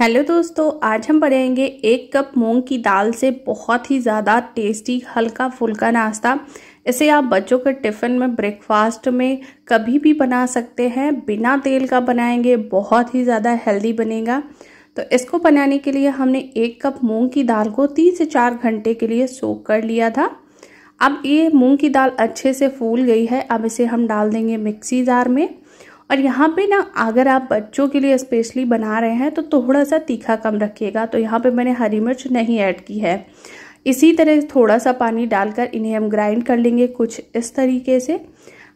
hello दोस्तों आज हम बनाएंगे एक कप मूंग की दाल से बहुत ही ज़्यादा टेस्टी हल्का फुल्का नाश्ता इसे आप बच्चों के टिफ़िन में ब्रेकफास्ट में कभी भी बना सकते हैं बिना तेल का बनाएंगे बहुत ही ज़्यादा हेल्दी बनेगा तो इसको बनाने के लिए हमने एक कप मूंग की दाल को तीन से चार घंटे के लिए सोक कर लिया था अब ये मूँग की दाल अच्छे से फूल गई है अब इसे हम डाल देंगे मिक्सी जार में और यहाँ पे ना अगर आप बच्चों के लिए स्पेशली बना रहे हैं तो थोड़ा सा तीखा कम रखिएगा तो यहाँ पे मैंने हरी मिर्च नहीं ऐड की है इसी तरह थोड़ा सा पानी डालकर इन्हें हम ग्राइंड कर लेंगे कुछ इस तरीके से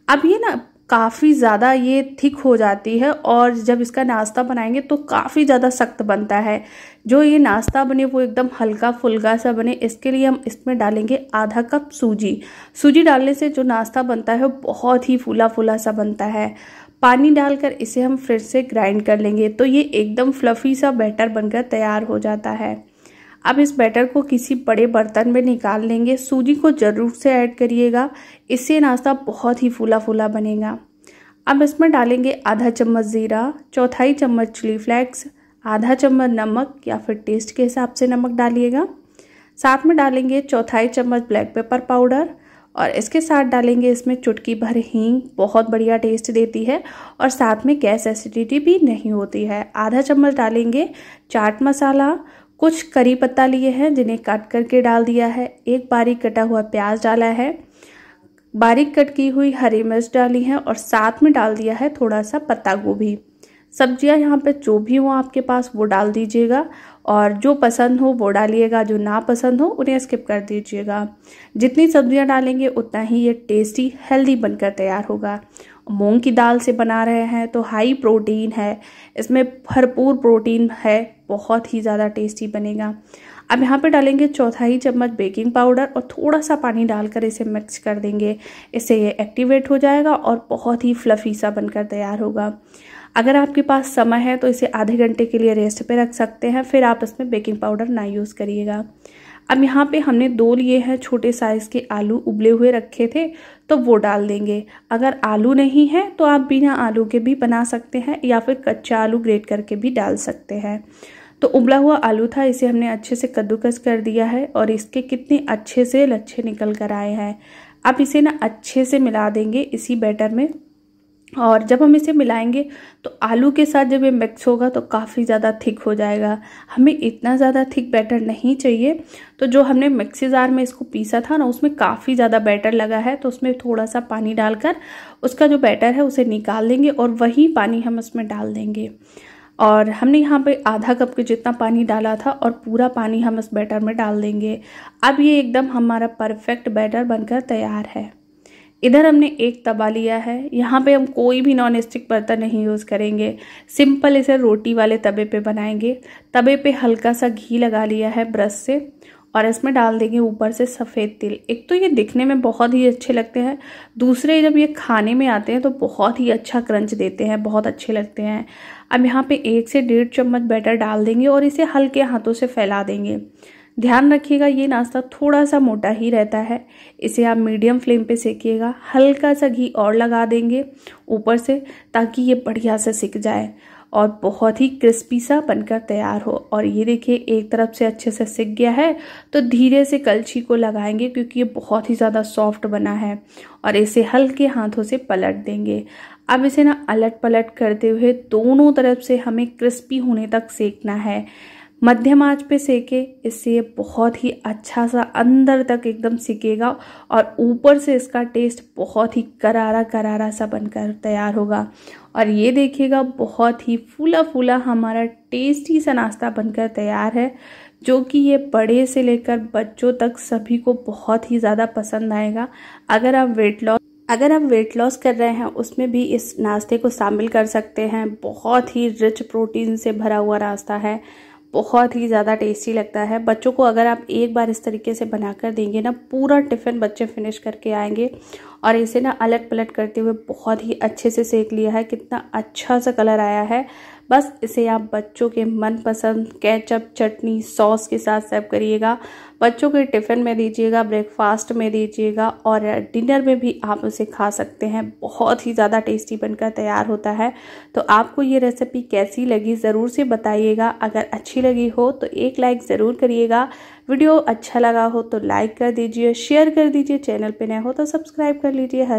अब ये ना काफ़ी ज़्यादा ये थिक हो जाती है और जब इसका नाश्ता बनाएंगे तो काफ़ी ज़्यादा सख्त बनता है जो ये नाश्ता बने वो एकदम हल्का फुल्का सा बने इसके लिए हम इसमें डालेंगे आधा कप सूजी सूजी डालने से जो नाश्ता बनता है वो बहुत ही फूला फूला सा बनता है पानी डालकर इसे हम फिर से ग्राइंड कर लेंगे तो ये एकदम फ्लफ़ी सा बैटर बनकर तैयार हो जाता है अब इस बैटर को किसी बड़े बर्तन में निकाल लेंगे सूजी को ज़रूर से ऐड करिएगा इससे नाश्ता बहुत ही फूला फूला बनेगा अब इसमें डालेंगे आधा चम्मच ज़ीरा चौथाई चम्मच चिली फ्लैक्स आधा चम्मच नमक या फिर टेस्ट के हिसाब से नमक डालिएगा साथ में डालेंगे चौथाई चम्मच ब्लैक पेपर पाउडर और इसके साथ डालेंगे इसमें चुटकी भर हींग बहुत बढ़िया टेस्ट देती है और साथ में गैस एसिडिटी भी नहीं होती है आधा चम्मच डालेंगे चाट मसाला कुछ करी पत्ता लिए हैं जिन्हें काट करके डाल दिया है एक बारीक कटा हुआ प्याज डाला है बारीक कट की हुई हरी मिर्च डाली है और साथ में डाल दिया है थोड़ा सा पत्ता गोभी सब्जियां यहाँ पे जो भी हो आपके पास वो डाल दीजिएगा और जो पसंद हो वो डालिएगा जो ना पसंद हो उन्हें स्किप कर दीजिएगा जितनी सब्जियां डालेंगे उतना ही ये टेस्टी हेल्दी बनकर तैयार होगा मूंग की दाल से बना रहे हैं तो हाई प्रोटीन है इसमें भरपूर प्रोटीन है बहुत ही ज़्यादा टेस्टी बनेगा अब यहाँ पे डालेंगे चौथा ही चम्मच बेकिंग पाउडर और थोड़ा सा पानी डालकर इसे मिक्स कर देंगे इससे ये एक्टिवेट हो जाएगा और बहुत ही फ्लफ़ी सा बनकर तैयार होगा अगर आपके पास समय है तो इसे आधे घंटे के लिए रेस्ट पे रख सकते हैं फिर आप इसमें बेकिंग पाउडर ना यूज़ करिएगा अब यहाँ पे हमने दो लिए हैं छोटे साइज़ के आलू उबले हुए रखे थे तो वो डाल देंगे अगर आलू नहीं है तो आप बिना आलू के भी बना सकते हैं या फिर कच्चा आलू ग्रेट करके भी डाल सकते हैं तो उबला हुआ आलू था इसे हमने अच्छे से कद्दूकस कर दिया है और इसके कितने अच्छे से लच्छे निकल कर आए हैं अब इसे ना अच्छे से मिला देंगे इसी बैटर में और जब हम इसे मिलाएंगे तो आलू के साथ जब ये मिक्स होगा तो काफ़ी ज़्यादा थिक हो जाएगा हमें इतना ज़्यादा थिक बैटर नहीं चाहिए तो जो हमने मिक्सी जार में इसको पीसा था ना उसमें काफ़ी ज़्यादा बैटर लगा है तो उसमें थोड़ा सा पानी डालकर उसका जो बैटर है उसे निकाल देंगे और वही पानी हम उसमें डाल देंगे और हमने यहाँ पे आधा कप के जितना पानी डाला था और पूरा पानी हम इस बैटर में डाल देंगे अब ये एकदम हमारा परफेक्ट बैटर बनकर तैयार है इधर हमने एक तवा लिया है यहाँ पे हम कोई भी नॉन स्टिक बर्तन नहीं यूज़ करेंगे सिंपल इसे रोटी वाले तवे पे बनाएंगे तवे पे हल्का सा घी लगा लिया है ब्रश से और इसमें डाल देंगे ऊपर से सफ़ेद तिल एक तो ये दिखने में बहुत ही अच्छे लगते हैं दूसरे जब ये खाने में आते हैं तो बहुत ही अच्छा क्रंच देते हैं बहुत अच्छे लगते हैं अब यहाँ पे एक से डेढ़ चम्मच बैटर डाल देंगे और इसे हल्के हाथों से फैला देंगे ध्यान रखिएगा ये नाश्ता थोड़ा सा मोटा ही रहता है इसे आप मीडियम फ्लेम पे सेकिएगा हल्का सा घी और लगा देंगे ऊपर से ताकि ये बढ़िया से सिक जाए और बहुत ही क्रिस्पी सा बनकर तैयार हो और ये देखिए एक तरफ से अच्छे से सिक गया है तो धीरे से कलछी को लगाएंगे क्योंकि ये बहुत ही ज़्यादा सॉफ्ट बना है और इसे हल्के हाथों से पलट देंगे अब इसे ना अलट पलट करते हुए दोनों तरफ से हमें क्रिस्पी होने तक सेकना है मध्यम आंच पे सेके इससे ये बहुत ही अच्छा सा अंदर तक एकदम सिकेगा और ऊपर से इसका टेस्ट बहुत ही करारा करारा सा बनकर तैयार होगा और ये देखिएगा बहुत ही फूला फूला हमारा टेस्टी सा नाश्ता बनकर तैयार है जो कि ये बड़े से लेकर बच्चों तक सभी को बहुत ही ज़्यादा पसंद आएगा अगर आप वेट लॉस अगर आप वेट लॉस कर रहे हैं उसमें भी इस नाश्ते को शामिल कर सकते हैं बहुत ही रिच प्रोटीन से भरा हुआ नाश्ता है बहुत ही ज़्यादा टेस्टी लगता है बच्चों को अगर आप एक बार इस तरीके से बना कर देंगे ना पूरा टिफ़िन बच्चे फिनिश करके आएंगे और इसे ना अलट पलट करते हुए बहुत ही अच्छे से सेक लिया है कितना अच्छा सा कलर आया है बस इसे आप बच्चों के मनपसंद केचप चटनी सॉस के साथ सर्व करिएगा बच्चों के टिफ़िन में दीजिएगा ब्रेकफास्ट में दीजिएगा और डिनर में भी आप उसे खा सकते हैं बहुत ही ज़्यादा टेस्टी बनकर तैयार होता है तो आपको ये रेसिपी कैसी लगी ज़रूर से बताइएगा अगर अच्छी लगी हो तो एक लाइक ज़रूर करिएगा वीडियो अच्छा लगा हो तो लाइक कर दीजिए शेयर कर दीजिए चैनल पर नए हो तो सब्सक्राइब कर लीजिए हर